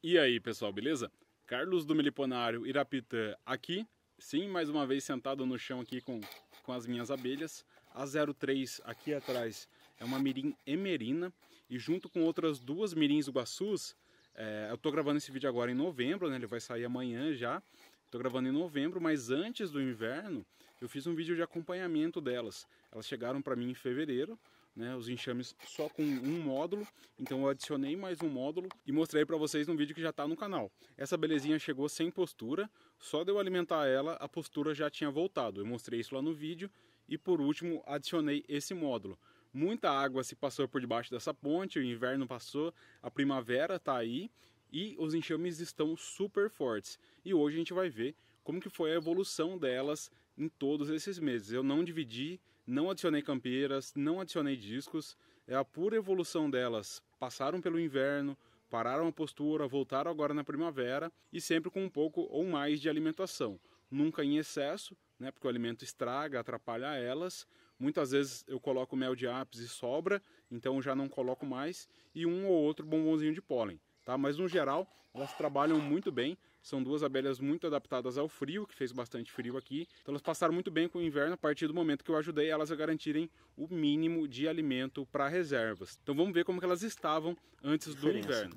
E aí, pessoal, beleza? Carlos do Meliponário Irapitã aqui. Sim, mais uma vez sentado no chão aqui com, com as minhas abelhas. A 03 aqui atrás é uma mirim emerina e junto com outras duas mirins uguaçus, é, eu estou gravando esse vídeo agora em novembro, né? Ele vai sair amanhã já. Estou gravando em novembro, mas antes do inverno eu fiz um vídeo de acompanhamento delas. Elas chegaram para mim em fevereiro, né, os enxames só com um módulo, então eu adicionei mais um módulo e mostrei para vocês no vídeo que já está no canal. Essa belezinha chegou sem postura, só de eu alimentar ela a postura já tinha voltado, eu mostrei isso lá no vídeo e por último adicionei esse módulo. Muita água se passou por debaixo dessa ponte, o inverno passou, a primavera está aí e os enxames estão super fortes. E hoje a gente vai ver como que foi a evolução delas em todos esses meses. Eu não dividi não adicionei campeiras, não adicionei discos, é a pura evolução delas. Passaram pelo inverno, pararam a postura, voltaram agora na primavera e sempre com um pouco ou mais de alimentação. Nunca em excesso, né, porque o alimento estraga, atrapalha elas. Muitas vezes eu coloco mel de ápice e sobra, então já não coloco mais, e um ou outro bombonzinho de pólen. Tá? Mas no geral, elas trabalham muito bem, são duas abelhas muito adaptadas ao frio, que fez bastante frio aqui. Então elas passaram muito bem com o inverno a partir do momento que eu ajudei elas a garantirem o mínimo de alimento para reservas. Então vamos ver como que elas estavam antes do inverno.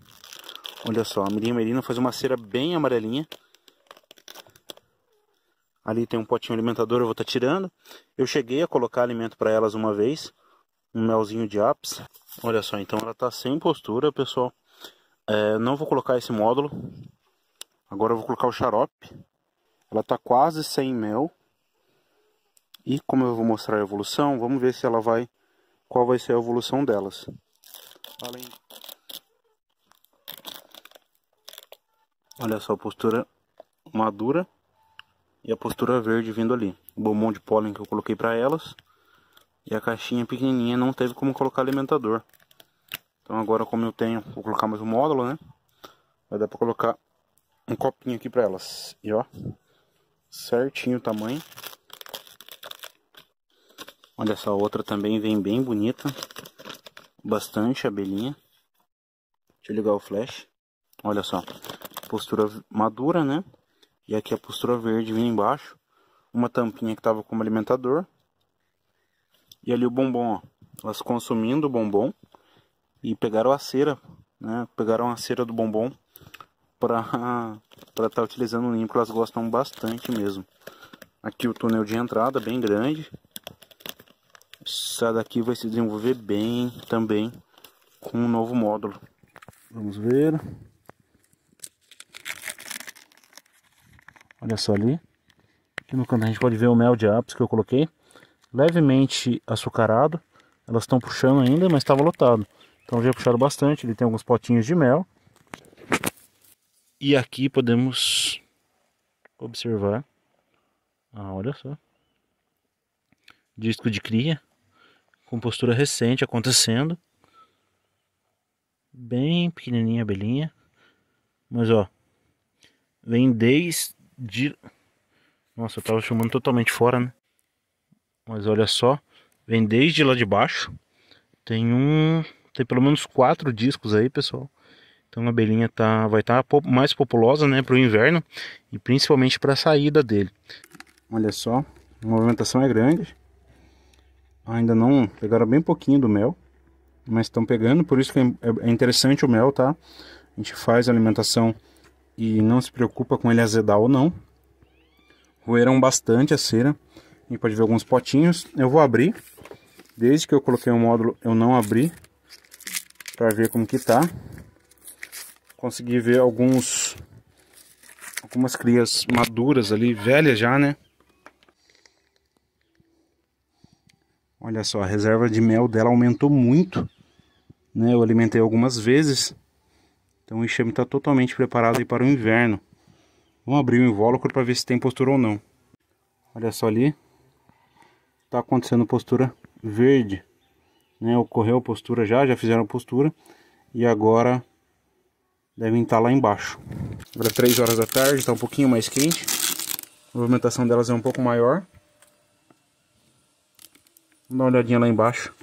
Olha só, a mirinha merina faz uma cera bem amarelinha. Ali tem um potinho alimentador, eu vou estar tá tirando. Eu cheguei a colocar alimento para elas uma vez, um melzinho de ápice. Olha só, então ela está sem postura, pessoal. É, não vou colocar esse módulo, Agora eu vou colocar o xarope. Ela está quase sem mel. E como eu vou mostrar a evolução, vamos ver se ela vai qual vai ser a evolução delas. Além... Olha só a postura madura e a postura verde vindo ali. O bombom de pólen que eu coloquei para elas. E a caixinha pequenininha não teve como colocar alimentador. Então agora como eu tenho, vou colocar mais um módulo, né? Vai dar para colocar um copinho aqui para elas. E ó, certinho o tamanho. Olha, essa outra também vem bem bonita. Bastante abelhinha. Deixa eu ligar o flash. Olha só, postura madura, né? E aqui a postura verde vindo embaixo. Uma tampinha que tava como alimentador. E ali o bombom, ó. Elas consumindo o bombom. E pegaram a cera, né? Pegaram a cera do bombom para estar tá utilizando o limpo, elas gostam bastante mesmo. Aqui o túnel de entrada bem grande. Essa daqui vai se desenvolver bem também com um novo módulo. Vamos ver. Olha só ali. Aqui no canto a gente pode ver o mel de ápice que eu coloquei. Levemente açucarado. Elas estão puxando ainda, mas estava lotado. Então já puxaram bastante. Ele tem alguns potinhos de mel. E aqui podemos observar, ah, olha só, disco de cria, com postura recente acontecendo, bem pequenininha a belinha, mas ó, vem desde, nossa, eu tava chamando totalmente fora, né? Mas olha só, vem desde lá de baixo, tem um, tem pelo menos quatro discos aí, pessoal então a abelhinha tá, vai estar tá mais populosa né, para o inverno e principalmente para a saída dele. Olha só, a movimentação é grande. Ainda não pegaram bem pouquinho do mel, mas estão pegando, por isso que é, é interessante o mel, tá? A gente faz a alimentação e não se preocupa com ele azedar ou não. Roeram bastante a cera. A gente pode ver alguns potinhos. Eu vou abrir. Desde que eu coloquei o módulo, eu não abri para ver como que tá consegui ver alguns algumas crias maduras ali, velhas já, né? Olha só, a reserva de mel dela aumentou muito, né? Eu alimentei algumas vezes, então o enxame está totalmente preparado para o inverno. Vamos abrir o invólucro para ver se tem postura ou não. Olha só ali, está acontecendo postura verde, né? Ocorreu a postura já, já fizeram postura e agora devem estar tá lá embaixo. Agora 3 é horas da tarde, está um pouquinho mais quente. A movimentação delas é um pouco maior. Vamos dar uma olhadinha lá embaixo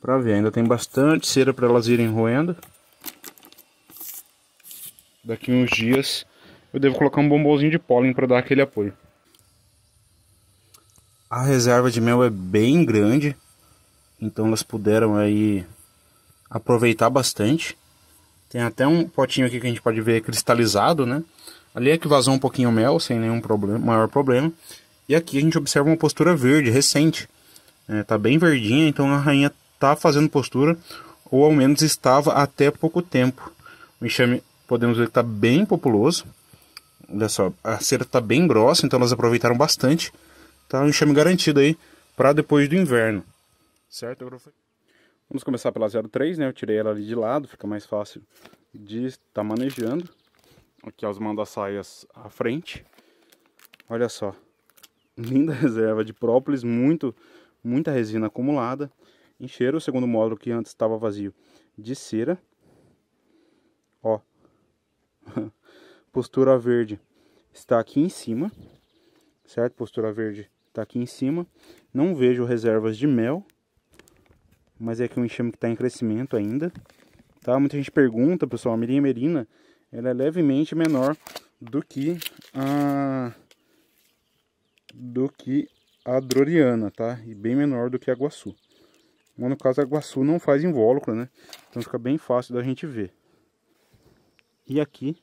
para ver. Ainda tem bastante cera para elas irem roendo. Daqui uns dias eu devo colocar um bombonzinho de pólen para dar aquele apoio. A reserva de mel é bem grande, então elas puderam aí aproveitar bastante. Tem até um potinho aqui que a gente pode ver cristalizado, né? Ali é que vazou um pouquinho o mel, sem nenhum problema, maior problema. E aqui a gente observa uma postura verde, recente. É, tá bem verdinha, então a rainha tá fazendo postura, ou ao menos estava até pouco tempo. O enxame, podemos ver que está bem populoso. Olha só, a cera está bem grossa, então elas aproveitaram bastante. Tá um enxame garantido aí para depois do inverno. Certo, foi... Vamos começar pela 03, né? Eu tirei ela ali de lado, fica mais fácil de estar tá manejando. Aqui as manda-saias à frente. Olha só. Linda reserva de própolis, muito, muita resina acumulada. Encheram o segundo módulo que antes estava vazio de cera. Ó. Postura verde está aqui em cima. Certo? Postura verde está aqui em cima. Não vejo reservas de mel mas é que é um enxame que está em crescimento ainda. Tá? Muita gente pergunta, pessoal, a mirinha merina ela é levemente menor do que a do que a droriana, tá? E bem menor do que a guaçu. Mas no caso a guaçu não faz invólucro, né? Então fica bem fácil da gente ver. E aqui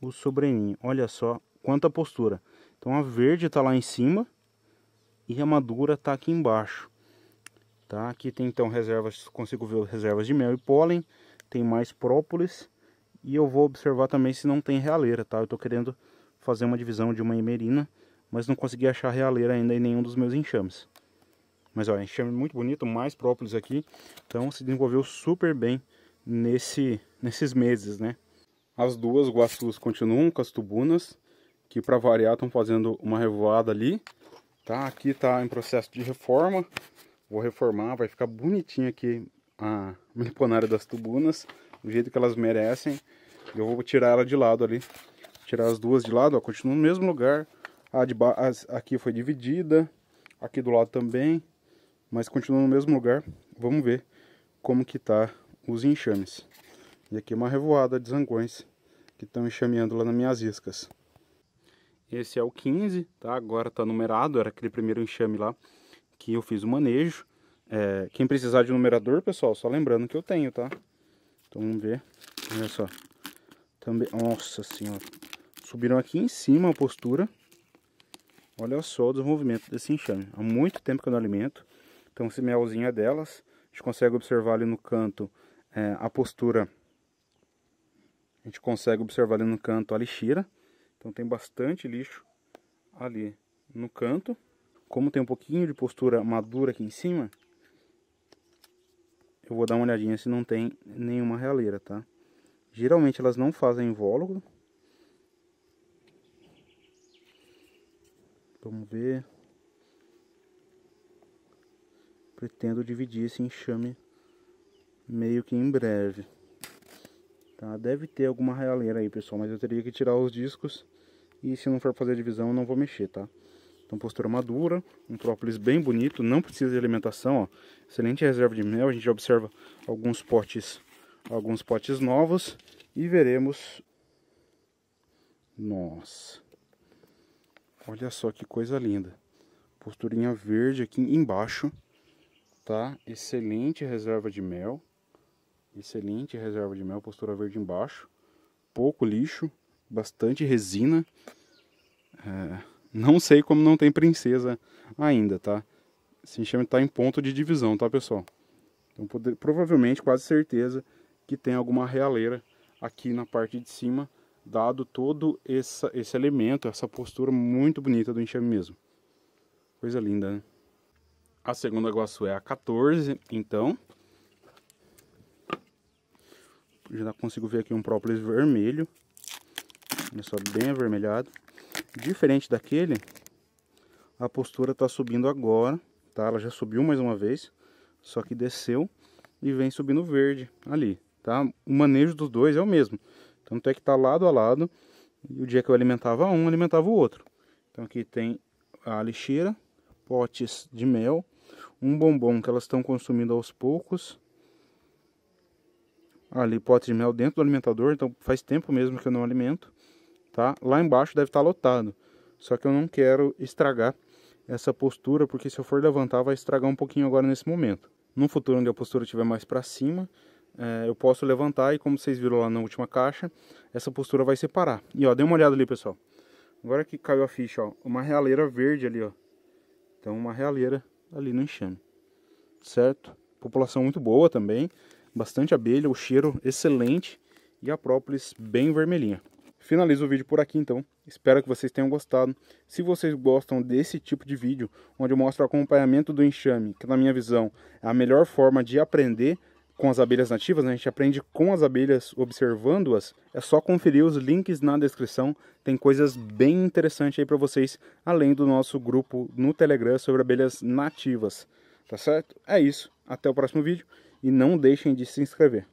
o sobreninho. Olha só quanta postura. Então a verde tá lá em cima e a madura tá aqui embaixo. Tá? Aqui tem então reservas, consigo ver reservas de mel e pólen, tem mais própolis e eu vou observar também se não tem realeira, tá? Eu estou querendo fazer uma divisão de uma emerina, mas não consegui achar realeira ainda em nenhum dos meus enxames. Mas olha, enxame muito bonito, mais própolis aqui, então se desenvolveu super bem nesse, nesses meses, né? As duas guaçus continuam com as tubunas, que para variar estão fazendo uma revoada ali, tá? Aqui está em processo de reforma, Vou reformar, vai ficar bonitinho aqui a meliponária das tubunas, do jeito que elas merecem. Eu vou tirar ela de lado ali, tirar as duas de lado, ó, continua no mesmo lugar. A de ba... aqui foi dividida, aqui do lado também, mas continua no mesmo lugar. Vamos ver como que tá os enxames. E aqui uma revoada de zangões que estão enxameando lá nas minhas iscas. Esse é o 15, tá? Agora tá numerado, era aquele primeiro enxame lá que eu fiz o manejo. É, quem precisar de numerador, pessoal, só lembrando que eu tenho, tá? Então vamos ver. Olha só. Também, nossa senhora. Subiram aqui em cima a postura. Olha só o desenvolvimento desse enxame. Há muito tempo que eu não alimento. Então esse melzinho é delas. A gente consegue observar ali no canto é, a postura. A gente consegue observar ali no canto a lixeira. Então tem bastante lixo ali no canto. Como tem um pouquinho de postura madura aqui em cima, eu vou dar uma olhadinha se não tem nenhuma realeira, tá? Geralmente elas não fazem invólucro. Vamos ver. Pretendo dividir esse enxame meio que em breve. Tá? Deve ter alguma realeira aí, pessoal, mas eu teria que tirar os discos. E se não for fazer divisão, eu não vou mexer, tá? Então postura madura, um própolis bem bonito, não precisa de alimentação, ó. Excelente reserva de mel, a gente observa alguns potes, alguns potes novos e veremos nossa. Olha só que coisa linda. Posturinha verde aqui embaixo, tá? Excelente reserva de mel. Excelente reserva de mel, postura verde embaixo. Pouco lixo, bastante resina. É, não sei como não tem princesa ainda, tá? Esse enxame está em ponto de divisão, tá, pessoal? Então, poder, provavelmente, quase certeza que tem alguma realeira aqui na parte de cima, dado todo essa, esse elemento, essa postura muito bonita do enxame mesmo. Coisa linda, né? A segunda guaçu é a 14, então. Já consigo ver aqui um própolis vermelho. Olha só, bem avermelhado. Diferente daquele, a postura está subindo agora, tá? Ela já subiu mais uma vez, só que desceu e vem subindo verde ali, tá? O manejo dos dois é o mesmo. Tanto é que está lado a lado, e o dia que eu alimentava um, alimentava o outro. Então aqui tem a lixeira, potes de mel, um bombom que elas estão consumindo aos poucos. Ali potes de mel dentro do alimentador, então faz tempo mesmo que eu não alimento tá? Lá embaixo deve estar tá lotado. Só que eu não quero estragar essa postura, porque se eu for levantar vai estragar um pouquinho agora nesse momento. No futuro, onde a postura estiver mais para cima, é, eu posso levantar e como vocês viram lá na última caixa, essa postura vai separar. E ó, dê uma olhada ali, pessoal. Agora que caiu a ficha, ó, uma realeira verde ali, ó. Então uma realeira ali no enxame, certo? População muito boa também, bastante abelha, o cheiro excelente e a própolis bem vermelhinha. Finalizo o vídeo por aqui então, espero que vocês tenham gostado. Se vocês gostam desse tipo de vídeo, onde eu mostro o acompanhamento do enxame, que na minha visão é a melhor forma de aprender com as abelhas nativas, né? a gente aprende com as abelhas observando-as, é só conferir os links na descrição, tem coisas bem interessantes aí para vocês, além do nosso grupo no Telegram sobre abelhas nativas, tá certo? É isso, até o próximo vídeo e não deixem de se inscrever.